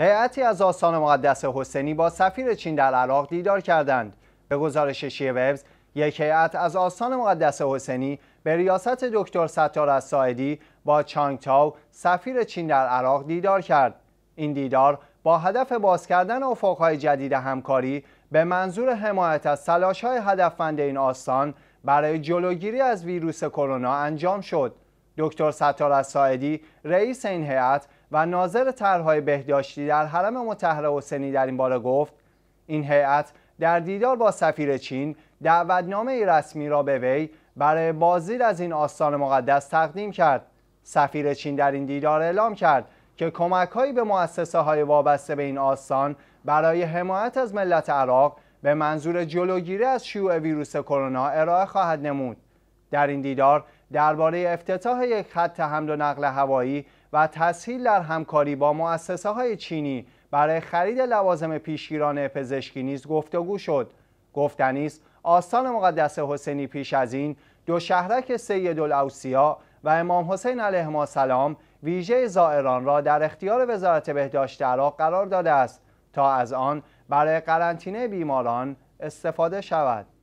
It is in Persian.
هیئتی از آستان مقدس حسینی با سفیر چین در عراق دیدار کردند. به گزارش شیه وبز، یک هیئت از آستان مقدس حسینی به ریاست دکتر ستار الساعدی با چانگ تاو سفیر چین در عراق دیدار کرد. این دیدار با هدف باز کردن افقهای جدید همکاری به منظور حمایت از های هدفمند این آستان برای جلوگیری از ویروس کرونا انجام شد. دکتر ستار الساعدی رئیس این هیئت و ناظر طرحهای بهداشتی در حرم مطهر حسینی در این باره گفت این هیئت در دیدار با سفیر چین دعوتنامه رسمی را به وی برای بازدید از این آستان مقدس تقدیم کرد سفیر چین در این دیدار اعلام کرد که کمکهایی به مؤسسه های وابسته به این آستان برای حمایت از ملت عراق به منظور جلوگیری از شیوع ویروس کرونا ارائه خواهد نمود در این دیدار درباره افتتاح یک خط حمل و نقل هوایی و تسهیل در همکاری با مؤسسه های چینی برای خرید لوازم پیشگیران پزشکی نیز گفتگو شد گفتنی است آستان مقدس حسینی پیش از این دو شهرک سید الاوسیا و امام حسین علیه سلام ویژه زائران را در اختیار وزارت بهداشت عراق قرار داده است تا از آن برای قرنطینه بیماران استفاده شود